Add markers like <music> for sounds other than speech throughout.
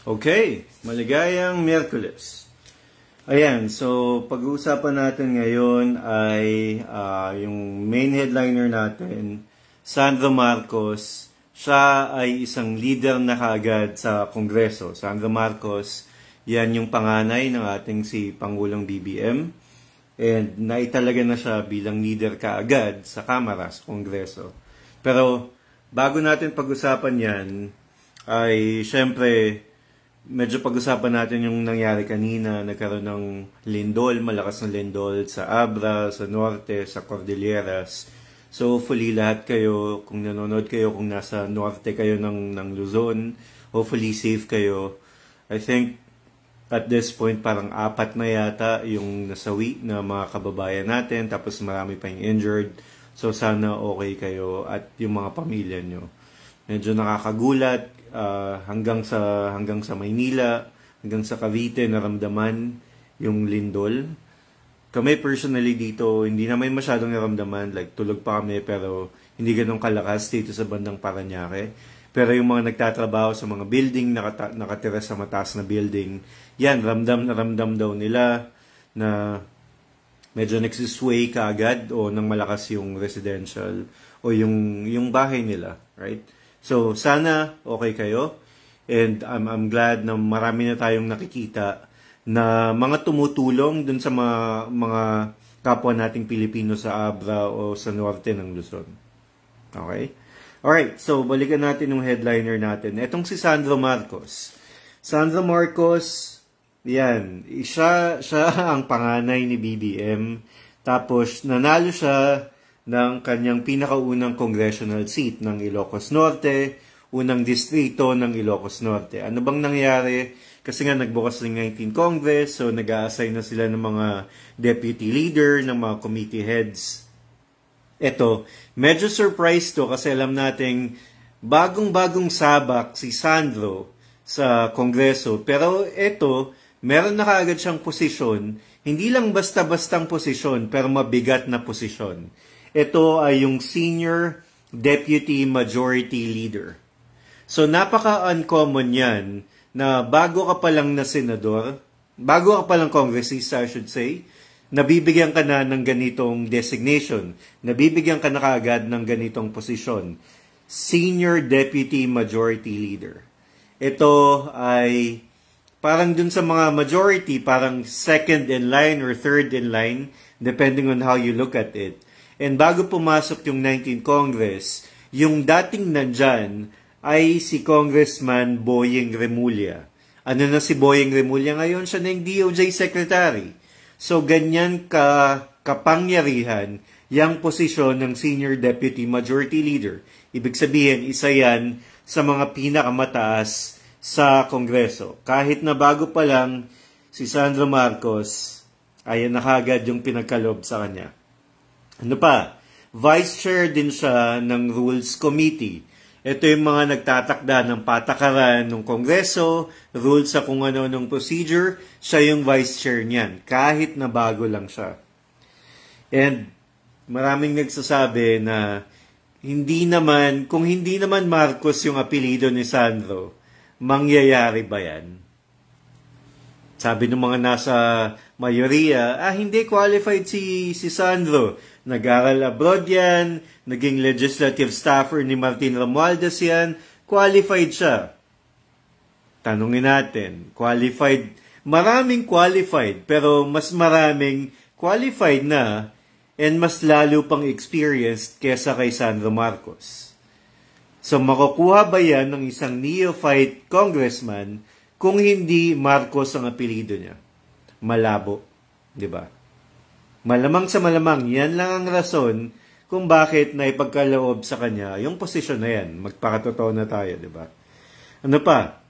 Okay, maligayang Merkules. Ayan, so pag-uusapan natin ngayon ay uh, yung main headliner natin, Sandro Marcos. Siya ay isang leader na kaagad sa Kongreso. Sandro Marcos, yan yung panganay ng ating si Pangulong BBM. And naitalaga na siya bilang leader kaagad sa Kamara, sa Kongreso. Pero bago natin pag-usapan yan, ay syempre medyo pag-usapan natin yung nangyari kanina, nagkaroon ng lindol, malakas na lindol sa Abra, sa Norte, sa Cordilleras. So hopefully lahat kayo, kung nanonood kayo, kung nasa Norte kayo ng, ng Luzon, hopefully safe kayo. I think at this point parang apat na yata yung nasawi na mga kababayan natin, tapos marami pa yung injured. So sana okay kayo at yung mga pamilya nyo medyo nakakagulat uh, hanggang sa hanggang sa Maynila, hanggang sa Cavite naramdaman yung lindol. Kami personally dito, hindi naman masyadong naramdaman. Like, tulog pa kami pero hindi ganun kalakas dito sa bandang Paranaque. Pero yung mga nagtatrabaho sa mga building, nakata- nakatira sa mataas na building, yan, ramdam na ramdam daw nila na medyo nagsisway kaagad o nang malakas yung residential o yung, yung bahay nila, right? So, sana okay kayo. And I'm, I'm glad na marami na tayong nakikita na mga tumutulong dun sa mga, mga kapwa nating Pilipino sa Abra o sa Norte ng Luzon. Okay? Alright, so balikan natin yung headliner natin. Etong si Sandro Marcos. Sandro Marcos, yan, siya, siya ang panganay ni BBM. Tapos nanalo siya ng kanyang pinakaunang congressional seat ng Ilocos Norte, unang distrito ng Ilocos Norte. Ano bang nangyari? Kasi nga nagbukas ng 19 Congress, so nag-a-assign na sila ng mga deputy leader, ng mga committee heads. Ito, medyo surprise to kasi alam nating bagong-bagong sabak si Sandro sa Kongreso. Pero ito, meron na kaagad siyang posisyon, hindi lang basta-bastang posisyon, pero mabigat na posisyon. Ito ay yung Senior Deputy Majority Leader. So napaka-uncommon yan na bago ka pa lang na senador, bago ka pa lang congressista, I should say, nabibigyan ka na ng ganitong designation, nabibigyan ka na kaagad ng ganitong posisyon, Senior Deputy Majority Leader. Ito ay parang dun sa mga majority, parang second in line or third in line, depending on how you look at it. And bago pumasok yung 19 Congress, yung dating nandyan ay si Congressman Boying Remulla. Ano na si Boying Remulla ngayon? Siya na yung DOJ Secretary. So, ganyan ka kapangyarihan yung posisyon ng Senior Deputy Majority Leader. Ibig sabihin, isa yan sa mga pinakamataas sa Kongreso. Kahit na bago pa lang si Sandro Marcos, ayan na kagad yung pinagkalob sa kanya. Ano pa? Vice Chair din siya ng Rules Committee. Ito yung mga nagtatakda ng patakaran ng Kongreso, rules sa kung ano ng procedure, siya yung Vice Chair niyan, kahit na bago lang siya. And maraming nagsasabi na hindi naman, kung hindi naman Marcos yung apelido ni Sandro, mangyayari ba yan? Sabi ng mga nasa mayoriya, ah hindi qualified si, si Sandro. Nag-aral abroad yan, naging legislative staffer ni Martin Romualdez yan, qualified siya. Tanungin natin, qualified, maraming qualified, pero mas maraming qualified na and mas lalo pang experienced kesa kay Sandro Marcos. So makukuha ba yan ng isang neophyte congressman kung hindi Marcos ang apelido niya? Malabo, di ba? Malamang sa malamang, yan lang ang rason kung bakit naipagkaloob sa kanya yung posisyon na yan. Magpakatotoo na tayo, di ba? Ano pa?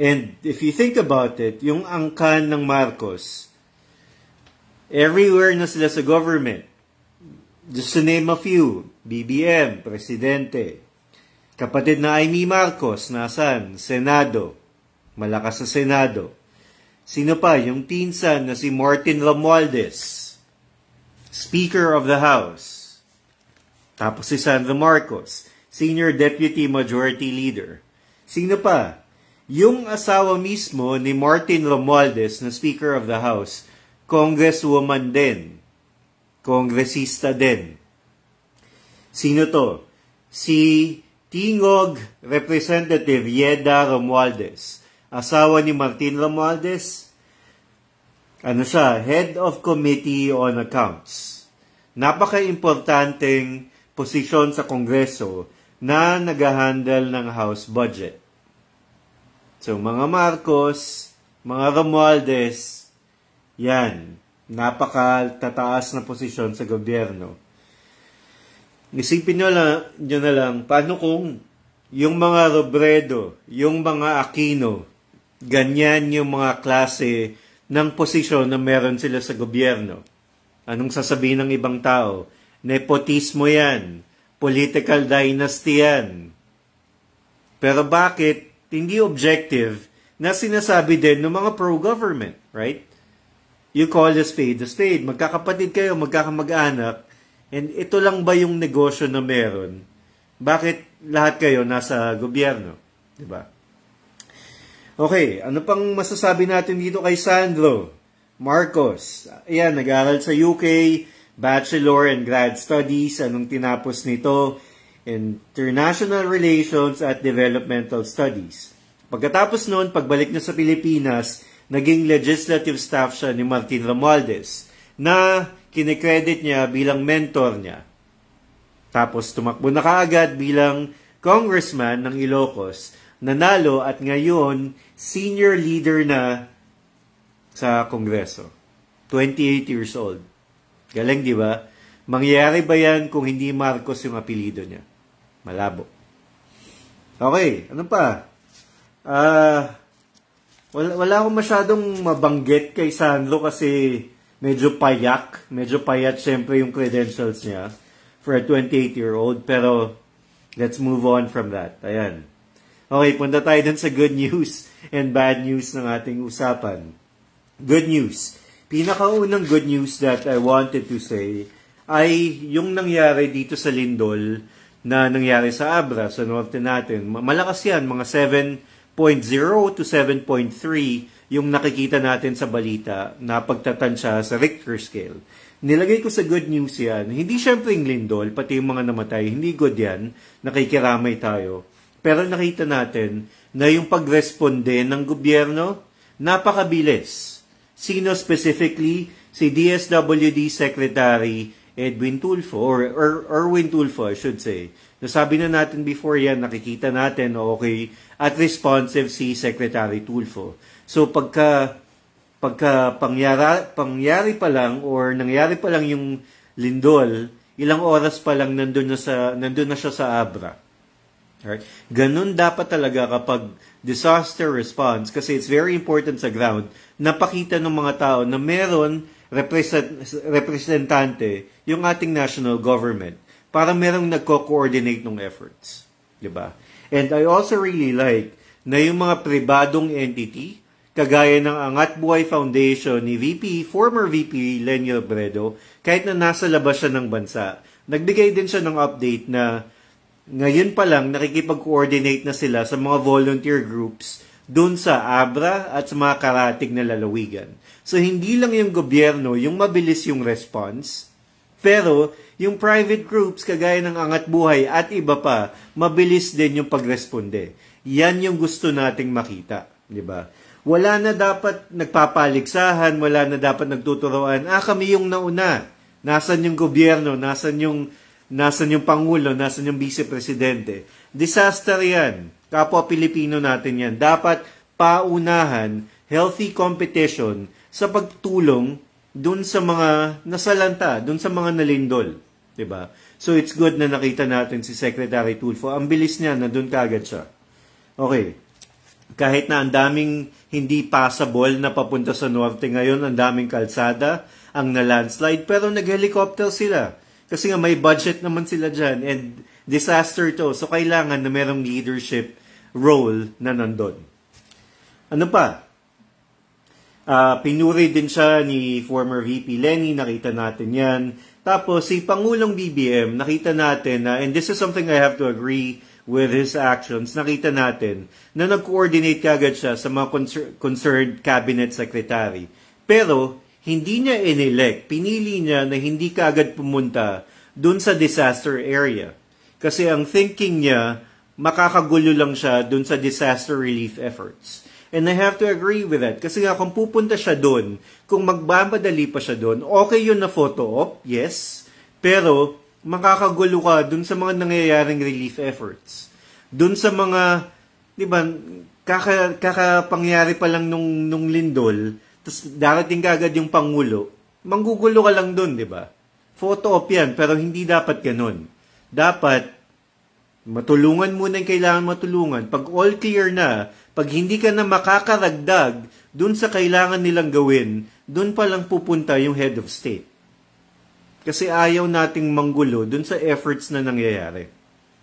And if you think about it, yung angkan ng Marcos, everywhere na sila sa government, just to name a few, BBM, Presidente, kapatid na Amy Marcos, nasan? Senado, malakas sa Senado. Sino pa? Yung pinsan na si Martin Romualdez, Speaker of the House. Tapos si Sandro Marcos, Senior Deputy Majority Leader. Sino pa? Yung asawa mismo ni Martin Romualdez na Speaker of the House, Congresswoman din. Kongresista din. Sino to? Si Tingog Representative Yeda Romualdez, asawa ni Martin Romualdez, ano siya, Head of Committee on Accounts. Napaka-importanting posisyon sa Kongreso na nagahandle ng House budget. So, mga Marcos, mga Romualdez, yan, napaka-tataas na posisyon sa gobyerno. Isipin nyo, lang, nyo na lang, paano kung yung mga Robredo, yung mga Aquino, ganyan yung mga klase ng posisyon na meron sila sa gobyerno. Anong sasabihin ng ibang tao? Nepotismo yan. Political dynasty yan. Pero bakit hindi objective na sinasabi din ng mga pro-government, right? You call a spade a spade. Magkakapatid kayo, magkakamag-anak, and ito lang ba yung negosyo na meron? Bakit lahat kayo nasa gobyerno? 'di ba? Okay, ano pang masasabi natin dito kay Sandro? Marcos, ayan, nag-aral sa UK, Bachelor and Grad Studies, anong tinapos nito? International Relations at Developmental Studies. Pagkatapos noon, pagbalik niya sa Pilipinas, naging legislative staff siya ni Martin Romualdez na kinekredit niya bilang mentor niya. Tapos tumakbo na kaagad bilang congressman ng Ilocos nanalo at ngayon senior leader na sa Kongreso. 28 years old. Galing, di ba? Mangyayari ba yan kung hindi Marcos yung apelido niya? Malabo. Okay, ano pa? uh, ah, wala, wala akong masyadong mabanggit kay Sandro kasi medyo payak. Medyo payat syempre yung credentials niya for a 28-year-old. Pero, let's move on from that. Ayan. Okay, punta tayo dun sa good news and bad news ng ating usapan. Good news. Pinakaunang good news that I wanted to say ay yung nangyari dito sa Lindol na nangyari sa Abra, sa norte natin. Malakas yan, mga 7.0 to 7.3 yung nakikita natin sa balita na pagtatansya sa Richter scale. Nilagay ko sa good news yan. Hindi syempre yung Lindol, pati yung mga namatay, hindi good yan. Nakikiramay tayo. Pero nakita natin na yung pagresponde ng gobyerno, napakabilis. Sino specifically? Si DSWD Secretary Edwin Tulfo or, Erwin Tulfo, I should say. Nasabi na natin before yan, nakikita natin, okay, at responsive si Secretary Tulfo. So pagka, pagka pangyara, pangyari pa lang or nangyari pa lang yung lindol, ilang oras pa lang nandun na, sa, nandun na siya sa Abra. Right? Ganun dapat talaga kapag disaster response kasi it's very important sa ground napakita ng mga tao na meron represent, representante yung ating national government para merong nagko-coordinate ng efforts. ba? Diba? And I also really like na yung mga pribadong entity kagaya ng Angat Buhay Foundation ni VP, former VP Lenny Robredo, kahit na nasa labas siya ng bansa, nagbigay din siya ng update na ngayon pa lang nakikipag-coordinate na sila sa mga volunteer groups doon sa Abra at sa mga karatig na lalawigan. So hindi lang yung gobyerno yung mabilis yung response, pero yung private groups kagaya ng Angat Buhay at iba pa, mabilis din yung pagresponde. Yan yung gusto nating makita, 'di ba? Wala na dapat nagpapaligsahan, wala na dapat nagtuturuan. Ah, kami yung nauna. Nasaan yung gobyerno? Nasaan yung Nasaan yung Pangulo? Nasaan yung Vice Presidente? Disaster yan. Kapwa Pilipino natin yan. Dapat paunahan healthy competition sa pagtulong dun sa mga nasalanta, dun sa mga nalindol. ba? Diba? So it's good na nakita natin si Secretary Tulfo. Ang bilis niya, nandun kagad siya. Okay. Kahit na ang daming hindi passable na papunta sa norte ngayon, ang daming kalsada, ang na-landslide, pero nag-helicopter sila. Kasi nga may budget naman sila dyan and disaster to. So kailangan na merong leadership role na nandun. Ano pa? Uh, pinuri din siya ni former VP Lenny, nakita natin yan. Tapos si Pangulong BBM, nakita natin na, and this is something I have to agree with his actions, nakita natin na nag-coordinate kagad siya sa mga concerned cabinet secretary. Pero hindi niya inelect, pinili niya na hindi kaagad pumunta dun sa disaster area. Kasi ang thinking niya, makakagulo lang siya dun sa disaster relief efforts. And I have to agree with that. Kasi nga, kung pupunta siya dun, kung magbabadali pa siya dun, okay yun na photo op, yes. Pero, makakagulo ka dun sa mga nangyayaring relief efforts. Dun sa mga, di ba, kaka, kakapangyari pa lang nung, nung lindol, tapos darating ka agad yung Pangulo, manggugulo ka lang doon, di ba? Photo op yan, pero hindi dapat ganun. Dapat, matulungan muna yung kailangan matulungan. Pag all clear na, pag hindi ka na makakaragdag doon sa kailangan nilang gawin, doon pa lang pupunta yung head of state. Kasi ayaw nating manggulo doon sa efforts na nangyayari.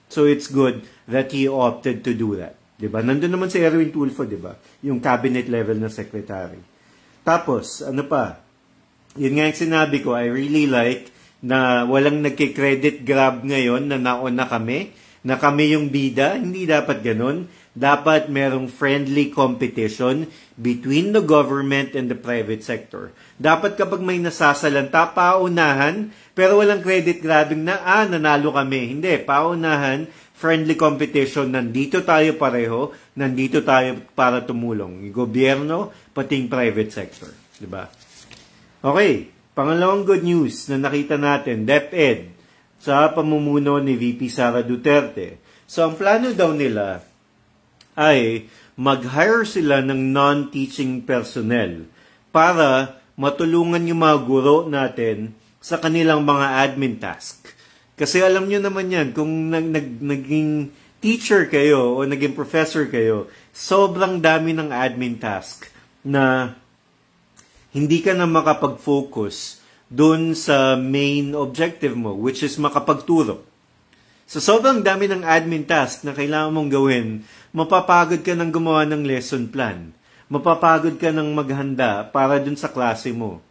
So it's good that he opted to do that. 'di ba? Nandoon naman si Erwin Tulfo, 'di ba? Yung cabinet level na secretary. Tapos, ano pa? Yun nga yung sinabi ko, I really like na walang nagkikredit grab ngayon na nauna kami, na kami yung bida, hindi dapat ganun. Dapat merong friendly competition between the government and the private sector. Dapat kapag may nasasalanta, paunahan, pero walang credit grabbing na, ah, nanalo kami. Hindi, paunahan, friendly competition, nandito tayo pareho, nandito tayo para tumulong. Yung gobyerno, pati private sector. ba? Diba? Okay, pangalawang good news na nakita natin, DepEd, sa pamumuno ni VP Sara Duterte. So, ang plano daw nila ay mag-hire sila ng non-teaching personnel para matulungan yung mga guro natin sa kanilang mga admin task. Kasi alam nyo naman yan, kung nag, nag, naging teacher kayo o naging professor kayo, sobrang dami ng admin task na hindi ka na makapag-focus doon sa main objective mo, which is makapagturo. Sa sobrang dami ng admin task na kailangan mong gawin, mapapagod ka ng gumawa ng lesson plan. Mapapagod ka ng maghanda para dun sa klase mo.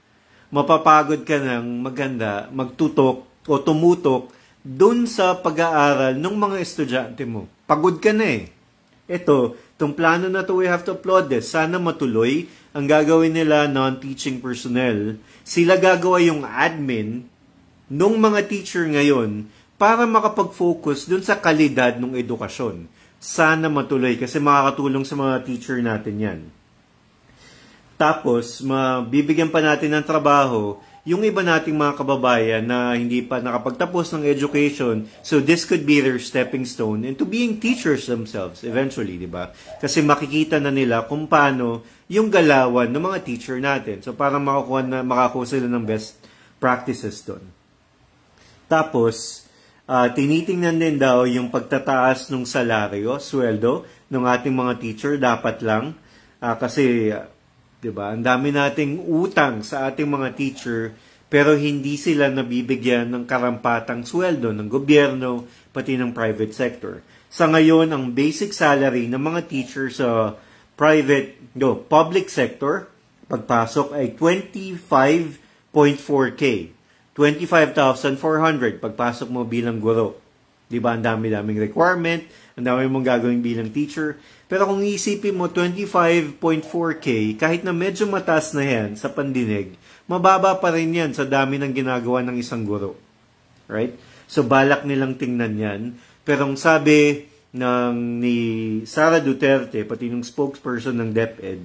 Mapapagod ka ng maghanda, magtutok o tumutok dun sa pag-aaral ng mga estudyante mo. Pagod ka na eh. Ito, itong plano na to we have to applaud this. Sana matuloy ang gagawin nila non-teaching personnel. Sila gagawa yung admin nung mga teacher ngayon para makapag-focus dun sa kalidad ng edukasyon. Sana matuloy kasi makakatulong sa mga teacher natin yan. Tapos, mabibigyan pa natin ng trabaho yung iba nating mga kababayan na hindi pa nakapagtapos ng education. So this could be their stepping stone into being teachers themselves eventually, di ba? Kasi makikita na nila kung paano yung galawan ng mga teacher natin. So para makakuha na makakuha sila ng best practices doon. Tapos, uh, tinitingnan din daw yung pagtataas ng salaryo, sweldo, ng ating mga teacher dapat lang. Uh, kasi uh, 'di ba? Ang dami nating utang sa ating mga teacher pero hindi sila nabibigyan ng karampatang sweldo ng gobyerno pati ng private sector. Sa ngayon, ang basic salary ng mga teacher sa private, no, public sector pagpasok ay 25.4k. 25,400 pagpasok mo bilang guro. 'Di ba? Ang dami-daming requirement, ang dami mong gagawin bilang teacher. Pero kung isipin mo, 25.4K, kahit na medyo mataas na yan sa pandinig, mababa pa rin yan sa dami ng ginagawa ng isang guro. Right? So, balak nilang tingnan yan. Pero ang sabi ng ni Sara Duterte, pati ng spokesperson ng DepEd,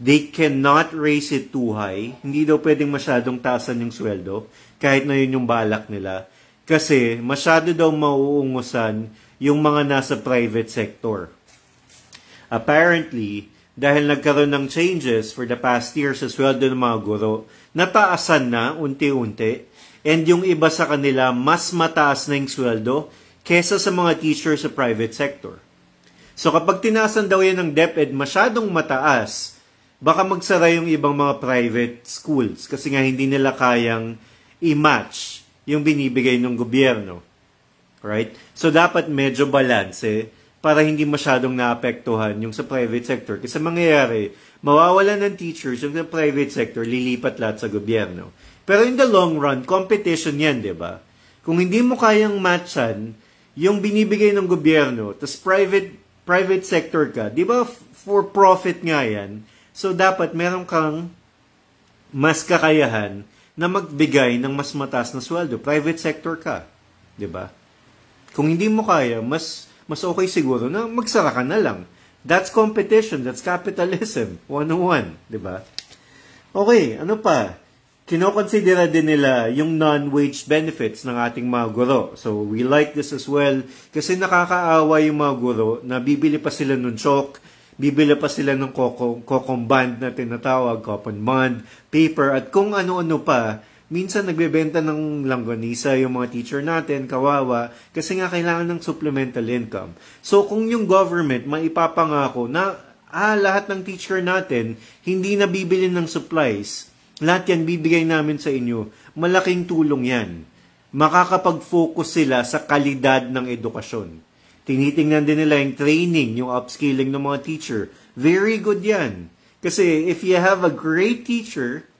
they cannot raise it too high. Hindi daw pwedeng masyadong taasan yung sweldo, kahit na yun yung balak nila. Kasi masyado daw mauungusan yung mga nasa private sector Apparently, dahil nagkaroon ng changes for the past years sa sweldo ng mga guro, nataasan na unti-unti and yung iba sa kanila mas mataas na yung sweldo kesa sa mga teachers sa private sector. So kapag tinasan daw yan ng DepEd masyadong mataas, baka magsara yung ibang mga private schools kasi nga hindi nila kayang i-match yung binibigay ng gobyerno. Right? So dapat medyo balance eh para hindi masyadong naapektuhan yung sa private sector. Kasi mangyayari, mawawalan ng teachers yung sa private sector, lilipat lahat sa gobyerno. Pero in the long run, competition yan, di ba? Kung hindi mo kayang matchan yung binibigay ng gobyerno, tas private private sector ka, di ba for profit nga yan, so dapat meron kang mas kakayahan na magbigay ng mas mataas na sweldo. Private sector ka, di ba? Kung hindi mo kaya, mas mas okay siguro na magsara ka na lang. That's competition, that's capitalism, <laughs> one 101, di ba? Okay, ano pa? Kinokonsidera din nila yung non-wage benefits ng ating mga guro. So, we like this as well kasi nakakaawa yung mga guro na bibili pa sila ng chalk, bibili pa sila ng kokomband na tinatawag, coupon bond, paper, at kung ano-ano pa minsan nagbebenta ng langganisa yung mga teacher natin, kawawa, kasi nga kailangan ng supplemental income. So kung yung government maipapangako na ah, lahat ng teacher natin hindi na bibili ng supplies, lahat yan bibigay namin sa inyo, malaking tulong yan. Makakapag-focus sila sa kalidad ng edukasyon. Tinitingnan din nila yung training, yung upskilling ng mga teacher. Very good yan. Kasi if you have a great teacher,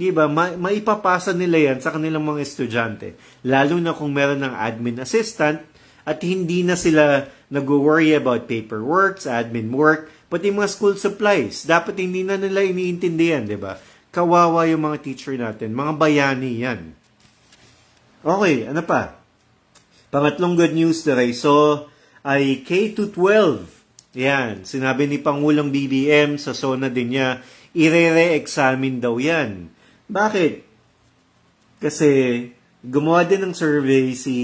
'di ba, ma- maipapasa nila 'yan sa kanilang mga estudyante. Lalo na kung meron ng admin assistant at hindi na sila nag-worry about paperwork, admin work, pati mga school supplies. Dapat hindi na nila iniintindihan, 'di ba? Kawawa yung mga teacher natin, mga bayani 'yan. Okay, ano pa? Pangatlong good news today. So, ay K-12. Yan, sinabi ni Pangulong BBM sa SONA din niya, ire-re-examine daw yan. Bakit? Kasi gumawa din ng survey si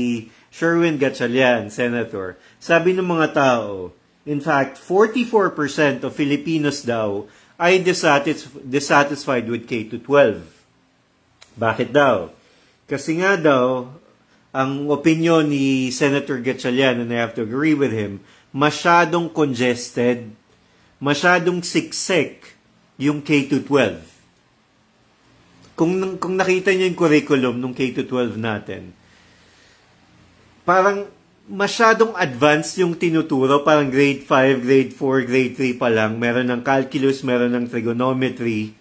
Sherwin Gatchalian, Senator. Sabi ng mga tao, in fact, 44% of Filipinos daw ay dissatisf- dissatisfied with K-12. Bakit daw? Kasi nga daw, ang opinion ni Senator Gatchalian, and I have to agree with him, masyadong congested, masyadong siksik yung K-12 kung, kung nakita niyo yung curriculum nung K-12 natin, parang masyadong advanced yung tinuturo. Parang grade 5, grade 4, grade 3 pa lang. Meron ng calculus, meron ng trigonometry.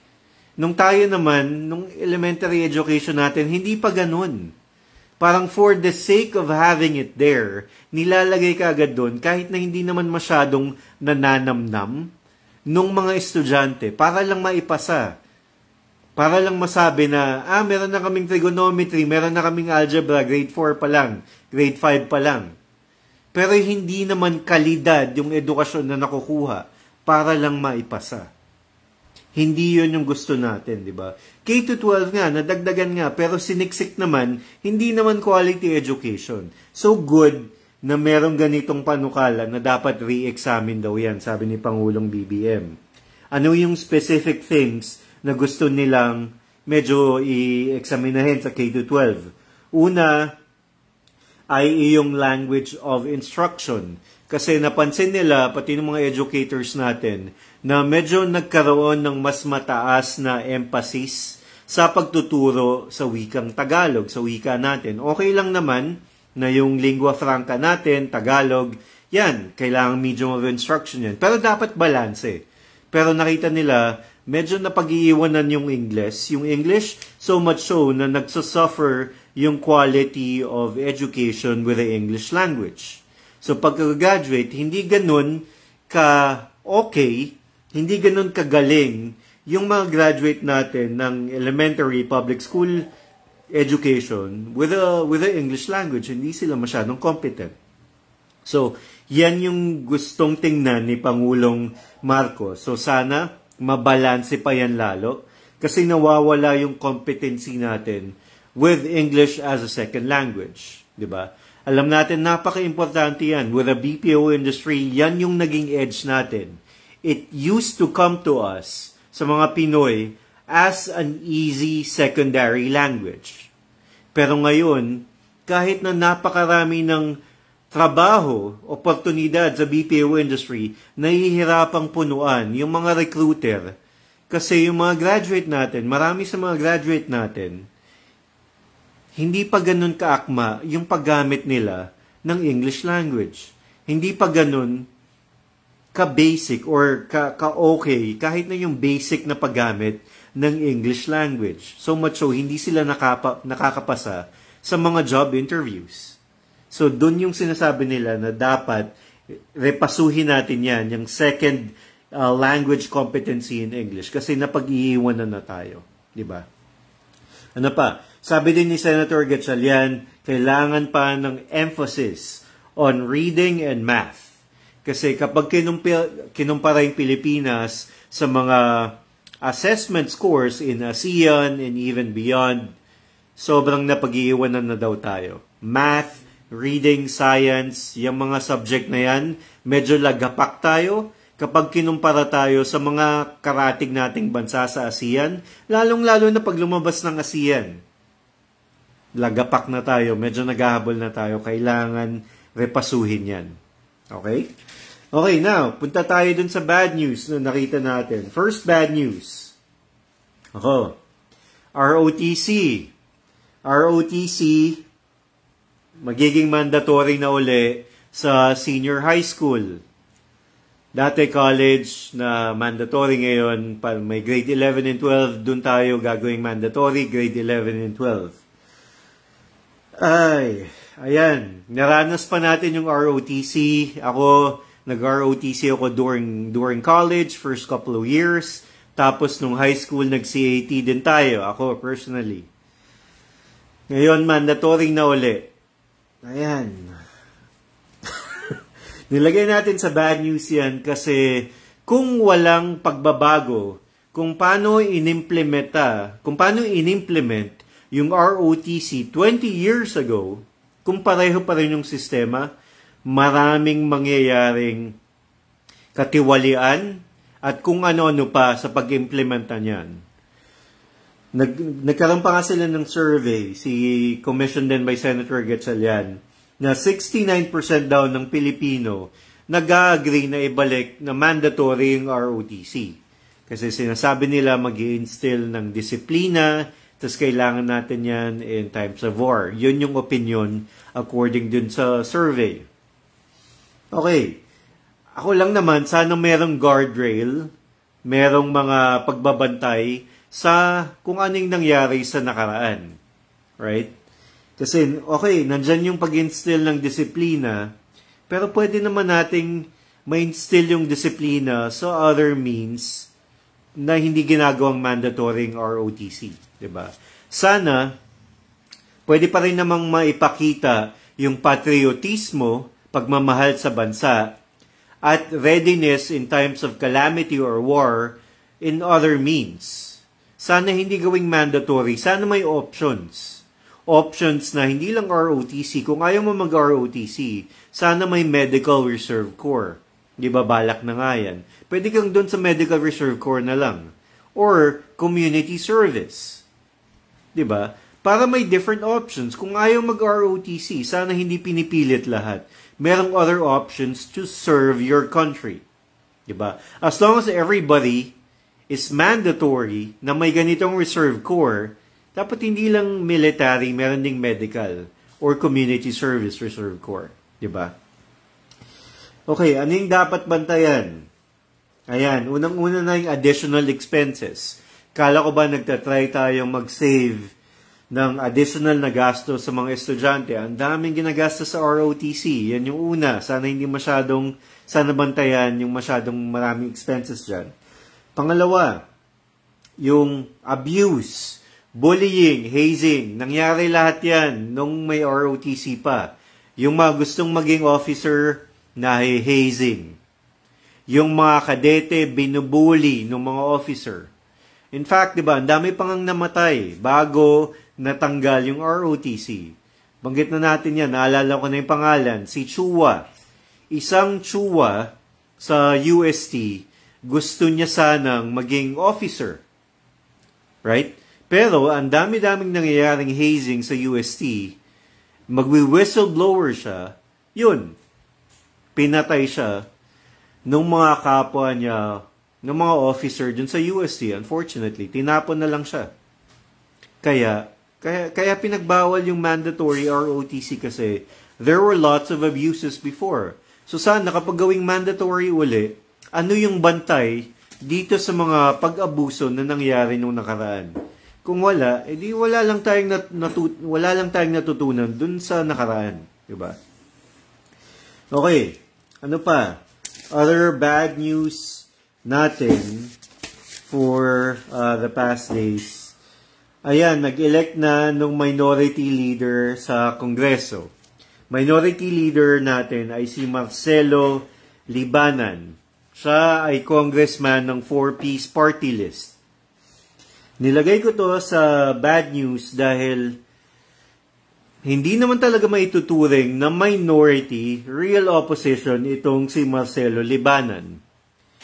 Nung tayo naman, nung elementary education natin, hindi pa ganun. Parang for the sake of having it there, nilalagay ka agad doon kahit na hindi naman masyadong nananamnam nung mga estudyante para lang maipasa para lang masabi na, ah, meron na kaming trigonometry, meron na kaming algebra, grade 4 pa lang, grade 5 pa lang. Pero hindi naman kalidad yung edukasyon na nakukuha para lang maipasa. Hindi yon yung gusto natin, di ba? K-12 nga, nadagdagan nga, pero siniksik naman, hindi naman quality education. So good na merong ganitong panukala na dapat re-examine daw yan, sabi ni Pangulong BBM. Ano yung specific things na gusto nilang medyo i-examinahin sa K-12. Una ay yung language of instruction. Kasi napansin nila, pati ng mga educators natin, na medyo nagkaroon ng mas mataas na emphasis sa pagtuturo sa wikang Tagalog, sa wika natin. Okay lang naman na yung lingua franca natin, Tagalog, yan, kailangan medium of instruction yan. Pero dapat balance eh. Pero nakita nila medyo napag-iiwanan yung English. Yung English, so much so na nagsasuffer yung quality of education with the English language. So pagka-graduate, hindi ganun ka okay, hindi ganun kagaling yung mga graduate natin ng elementary public school education with the with the English language hindi sila masyadong competent. So, yan yung gustong tingnan ni Pangulong Marcos. So sana mabalanse pa yan lalo kasi nawawala yung competency natin with English as a second language, 'di ba? Alam natin napaka-importante 'yan with the BPO industry, 'yan yung naging edge natin. It used to come to us sa mga Pinoy as an easy secondary language. Pero ngayon, kahit na napakarami ng trabaho, oportunidad sa BPO industry, nahihirapang punuan yung mga recruiter. Kasi yung mga graduate natin, marami sa mga graduate natin, hindi pa ganun kaakma yung paggamit nila ng English language. Hindi pa ganun ka-basic or ka- okay kahit na yung basic na paggamit ng English language. So much so, hindi sila nakapa- nakakapasa sa mga job interviews. So, doon yung sinasabi nila na dapat repasuhin natin yan, yung second uh, language competency in English kasi napag-iiwan na na tayo, di ba? Ano pa? Sabi din ni Senator Gatchalian, kailangan pa ng emphasis on reading and math. Kasi kapag kinumpil, kinumpara yung Pilipinas sa mga assessment scores in ASEAN and even beyond, sobrang napag-iiwanan na daw tayo. Math reading, science, yung mga subject na yan, medyo lagapak tayo kapag kinumpara tayo sa mga karating nating bansa sa ASEAN, lalong-lalo na pag lumabas ng ASEAN. Lagapak na tayo, medyo naghahabol na tayo, kailangan repasuhin yan. Okay? Okay, now, punta tayo dun sa bad news na nakita natin. First bad news. Ako, ROTC. ROTC magiging mandatory na uli sa senior high school. Dati college na mandatory ngayon, para may grade 11 and 12, dun tayo gagawing mandatory, grade 11 and 12. Ay, ayan, naranas pa natin yung ROTC. Ako, nag-ROTC ako during, during college, first couple of years. Tapos nung high school, nag-CAT din tayo, ako personally. Ngayon, mandatory na ulit. Ayan. <laughs> Nilagay natin sa bad news yan kasi kung walang pagbabago, kung paano inimplementa, kung paano inimplement yung ROTC 20 years ago, kung pareho pa rin yung sistema, maraming mangyayaring katiwalian at kung ano-ano pa sa pag-implementa niyan. Nag, nagkaroon pa nga sila ng survey, si commission din by Senator Gatchalian, na 69% daw ng Pilipino nag-agree na ibalik na mandatory yung ROTC. Kasi sinasabi nila mag instill ng disiplina, tapos kailangan natin yan in times of war. Yun yung opinion according dun sa survey. Okay. Ako lang naman, sana merong guardrail, merong mga pagbabantay sa kung anong nangyari sa nakaraan. Right? Kasi, okay, nandyan yung pag-instill ng disiplina, pero pwede naman nating ma-instill yung disiplina sa other means na hindi ginagawang mandatory ROTC. ba? Diba? Sana, pwede pa rin namang maipakita yung patriotismo, pagmamahal sa bansa, at readiness in times of calamity or war in other means sana hindi gawing mandatory, sana may options. Options na hindi lang ROTC. Kung ayaw mo mag-ROTC, sana may Medical Reserve Corps. Di ba balak na nga yan? Pwede kang doon sa Medical Reserve Corps na lang. Or community service. Di ba? Para may different options. Kung ayaw mag-ROTC, sana hindi pinipilit lahat. Merong other options to serve your country. Di ba? As long as everybody is mandatory na may ganitong reserve corps, dapat hindi lang military, meron ding medical or community service reserve corps. ba? Diba? Okay, ano yung dapat bantayan? Ayan, unang-una na yung additional expenses. Kala ko ba nagtatry tayong mag-save ng additional na gasto sa mga estudyante. Ang daming ginagasto sa ROTC. Yan yung una. Sana hindi masyadong, sana bantayan yung masyadong maraming expenses dyan. Pangalawa, yung abuse, bullying, hazing, nangyari lahat yan nung may ROTC pa. Yung mga gustong maging officer, na hazing Yung mga kadete, binubuli ng mga officer. In fact, di ba, ang dami pang namatay bago natanggal yung ROTC. Banggit na natin yan, naalala ko na yung pangalan, si Chua. Isang Chua sa UST gusto niya sanang maging officer. Right? Pero ang dami-daming nangyayaring hazing sa UST, magwi-whistleblower siya, yun, pinatay siya ng mga kapwa niya, ng mga officer dun sa UST, unfortunately, tinapon na lang siya. Kaya, kaya, kaya pinagbawal yung mandatory ROTC kasi there were lots of abuses before. So sana kapag gawing mandatory uli, ano yung bantay dito sa mga pag-abuso na nangyari nung nakaraan. Kung wala, edi wala lang tayong nat- natut- wala lang tayong natutunan dun sa nakaraan, 'di ba? Okay. Ano pa? Other bad news natin for uh, the past days. Ayan, nag-elect na ng minority leader sa Kongreso. Minority leader natin ay si Marcelo Libanan. Siya ay congressman ng Four Peace Party List. Nilagay ko to sa bad news dahil hindi naman talaga maituturing na minority, real opposition itong si Marcelo Libanan.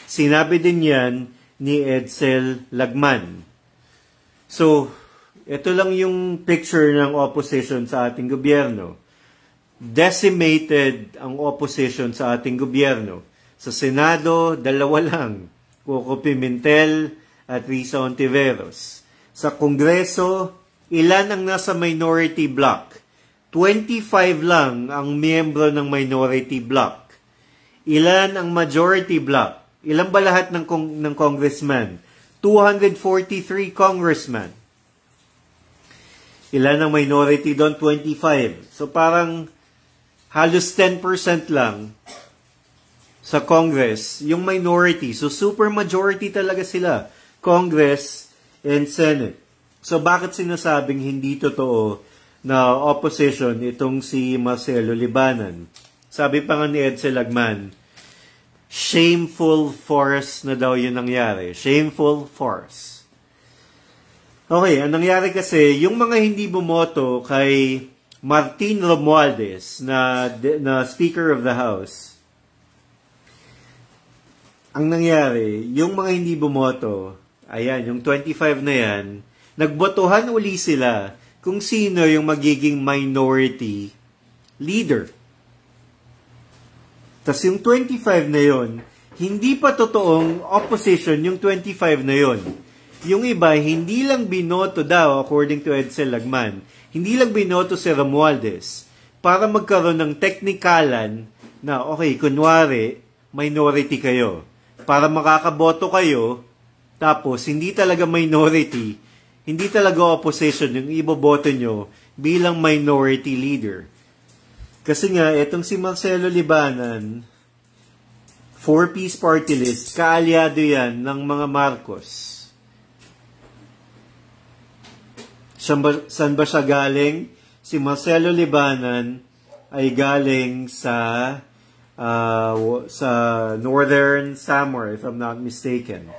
Sinabi din yan ni Edsel Lagman. So, ito lang yung picture ng opposition sa ating gobyerno. Decimated ang opposition sa ating gobyerno sa Senado, dalawa lang, Coco Pimentel at Risa Ontiveros. Sa Kongreso, ilan ang nasa minority block? 25 lang ang miyembro ng minority block. Ilan ang majority block? Ilan ba lahat ng, kong, ng congressman? 243 congressman. Ilan ang minority doon? 25. So parang halos 10% lang sa Congress, yung minority. So, super majority talaga sila. Congress and Senate. So, bakit sinasabing hindi totoo na opposition itong si Marcelo Libanan? Sabi pa nga ni Edsel Agman, shameful force na daw yun nangyari. Shameful force. Okay, ang nangyari kasi, yung mga hindi bumoto kay Martin Romualdez na, na Speaker of the House, ang nangyari, yung mga hindi bumoto, ayan, yung 25 na yan, nagbotohan uli sila kung sino yung magiging minority leader. Tapos yung 25 na yon, hindi pa totoong opposition yung 25 na yon. Yung iba, hindi lang binoto daw, according to Edsel Lagman, hindi lang binoto si Romualdez para magkaroon ng teknikalan na, okay, kunwari, minority kayo para makakaboto kayo, tapos hindi talaga minority, hindi talaga opposition yung iboboto nyo bilang minority leader. Kasi nga, itong si Marcelo Libanan, four-piece party list, kaalyado yan ng mga Marcos. Ba, saan ba siya galing? Si Marcelo Libanan ay galing sa uh, sa northern somewhere, if I'm not mistaken.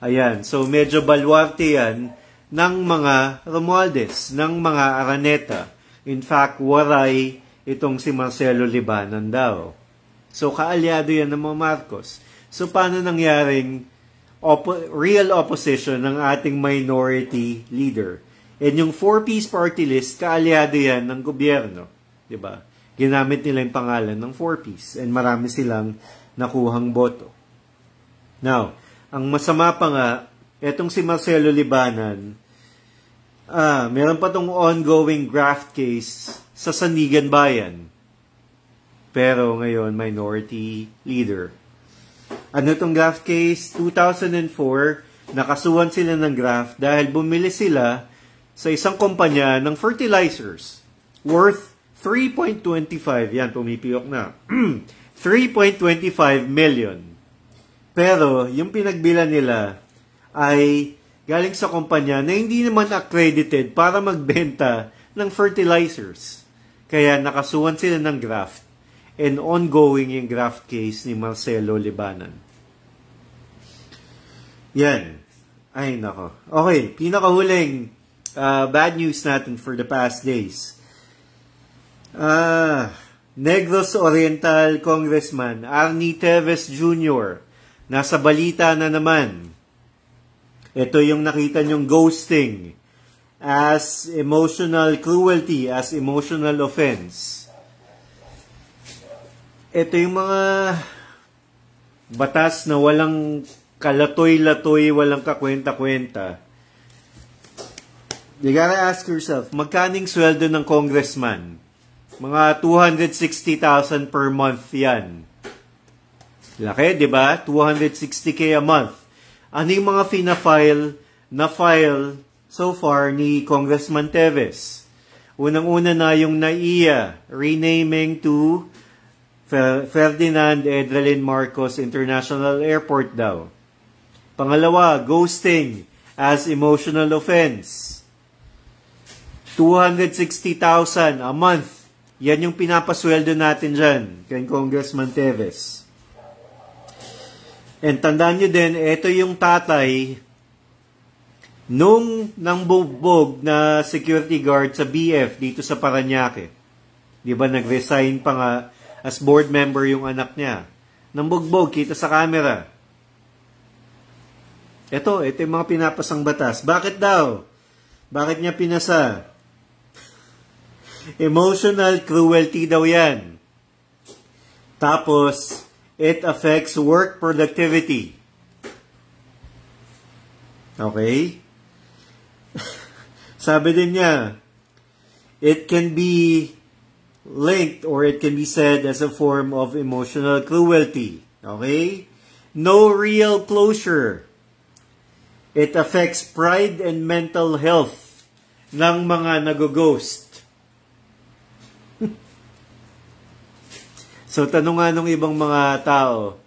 Ayan, so medyo baluarte yan ng mga Romualdez, ng mga Araneta. In fact, waray itong si Marcelo Libanan daw. So, kaalyado yan ng mga Marcos. So, paano nangyaring op- real opposition ng ating minority leader? And yung four-piece party list, kaalyado yan ng gobyerno. ba? Diba? ginamit nila yung pangalan ng four-piece and marami silang nakuhang boto. Now, ang masama pa nga, etong si Marcelo Libanan, ah, meron pa tong ongoing graft case sa Sanigan Bayan. Pero ngayon, minority leader. Ano tong graft case? 2004, nakasuhan sila ng graft dahil bumili sila sa isang kumpanya ng fertilizers worth 3.25, yan, pumipiyok na. 3.25 <clears throat> million. Pero, yung pinagbilan nila ay galing sa kumpanya na hindi naman accredited para magbenta ng fertilizers. Kaya nakasuhan sila ng graft. And ongoing yung graft case ni Marcelo Libanan. Yan. Ay, nako. Okay, pinakahuling uh, bad news natin for the past days Ah, Negros Oriental Congressman Arnie Teves Jr. Nasa balita na naman. Ito yung nakita niyong ghosting as emotional cruelty, as emotional offense. Ito yung mga batas na walang kalatoy-latoy, walang kakwenta-kwenta. You gotta ask yourself, magkaning sweldo ng congressman? Mga 260,000 per month yan. Laki, di ba? 260k a month. Ano yung mga fina-file na file so far ni Congressman Teves? Unang-una na yung NAIA, renaming to Ferdinand Edrelin Marcos International Airport daw. Pangalawa, ghosting as emotional offense. 260,000 a month yan yung pinapasweldo natin dyan kay Congressman Teves. And tandaan nyo din, ito yung tatay nung nang bugbog na security guard sa BF dito sa Paranaque. Di ba nag-resign pa nga as board member yung anak niya. Nang bugbog, kita sa camera. Ito, ito yung mga pinapasang batas. Bakit daw? Bakit niya pinasa? Emotional cruelty daw yan. Tapos, it affects work productivity. Okay? <laughs> Sabi din niya, it can be linked or it can be said as a form of emotional cruelty. Okay? No real closure. It affects pride and mental health ng mga nag-ghost. So, tanong nga nung ibang mga tao,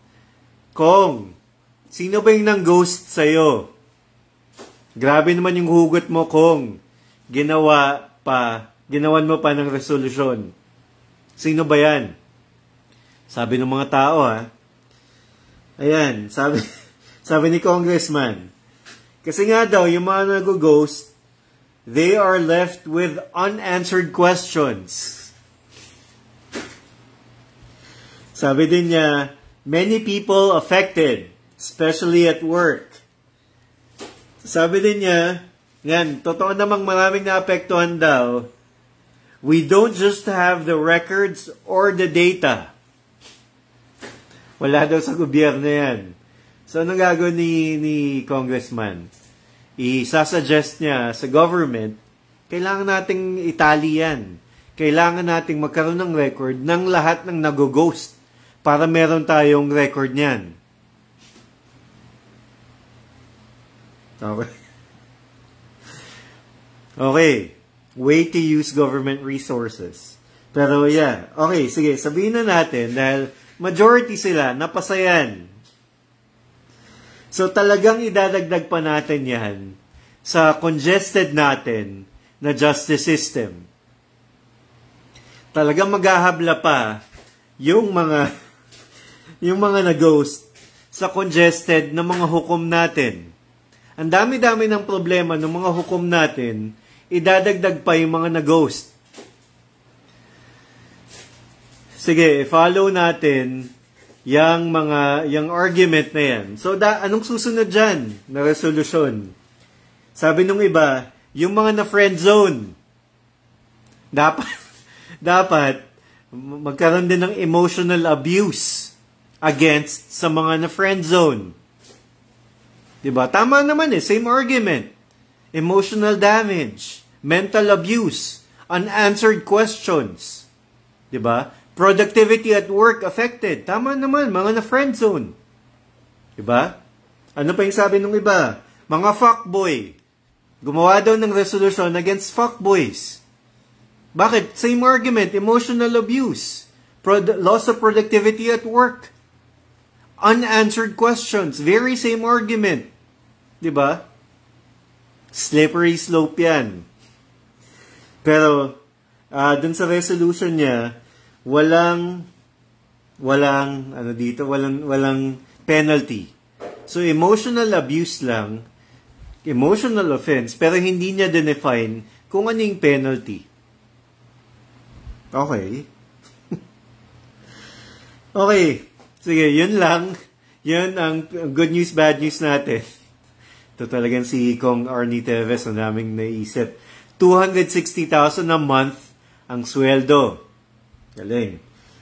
Kong, sino ba yung nang-ghost sa'yo? Grabe naman yung hugot mo, Kong. Ginawa pa, ginawan mo pa ng resolusyon. Sino ba yan? Sabi ng mga tao, ha? Ayan, sabi, <laughs> sabi ni Congressman. Kasi nga daw, yung mga nag-ghost, they are left with unanswered questions. Sabi din niya, many people affected, especially at work. Sabi din niya, yan, totoo namang maraming naapektuhan daw. We don't just have the records or the data. Wala daw sa gobyerno yan. So, anong gagawin ni, ni congressman? I-suggest niya sa government, kailangan nating itali yan. Kailangan nating magkaroon ng record ng lahat ng nag-ghost para meron tayong record niyan. Okay. Okay. Way to use government resources. Pero Yeah. Okay, sige. Sabihin na natin dahil majority sila, napasayan. So talagang idadagdag pa natin yan sa congested natin na justice system. Talagang maghahabla pa yung mga yung mga na-ghost sa congested ng mga hukom natin. Ang dami-dami ng problema ng mga hukom natin, idadagdag pa yung mga na-ghost. Sige, follow natin yang mga yang argument na yan. So da, anong susunod diyan na resolusyon? Sabi nung iba, yung mga na friend zone. Dapat <laughs> dapat magkaroon din ng emotional abuse against sa mga na-friend zone. 'Di ba? Tama naman eh, same argument. Emotional damage, mental abuse, unanswered questions. 'Di ba? Productivity at work affected. Tama naman, mga na-friend zone. 'Di ba? Ano pa yung sabi ng iba? Mga fuckboy. Gumawa daw ng resolution against fuckboys. Bakit? Same argument, emotional abuse, loss of productivity at work, unanswered questions, very same argument. 'Di ba? Slippery slope 'yan. Pero uh, dun sa resolution niya, walang walang ano dito, walang walang penalty. So emotional abuse lang, emotional offense, pero hindi niya define kung ano yung penalty. Okay. <laughs> okay. Sige, yun lang. Yun ang good news, bad news natin. Ito talagang si Kong Arnie Teves, ang daming naisip. 260,000 a month ang sweldo. Galing.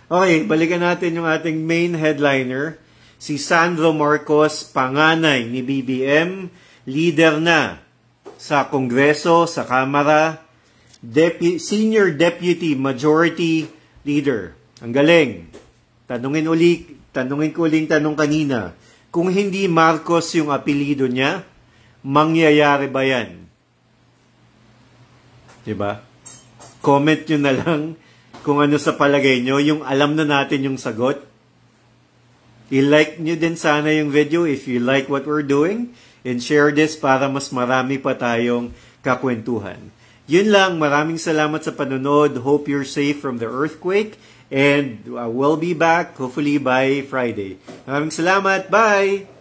Okay, balikan natin yung ating main headliner. Si Sandro Marcos, panganay ni BBM, leader na sa Kongreso, sa Kamara, Depu- Senior Deputy Majority Leader. Ang galing. Tanungin uli Tanungin ko uling tanong kanina, kung hindi Marcos yung apelyido niya, mangyayari ba yan? 'Di ba? Comment niyo na lang kung ano sa palagay niyo, yung alam na natin yung sagot. I-like niyo din sana yung video if you like what we're doing and share this para mas marami pa tayong kakwentuhan. Yun lang, maraming salamat sa panonood. Hope you're safe from the earthquake And uh, we'll be back hopefully by Friday. Maraming salamat. Bye!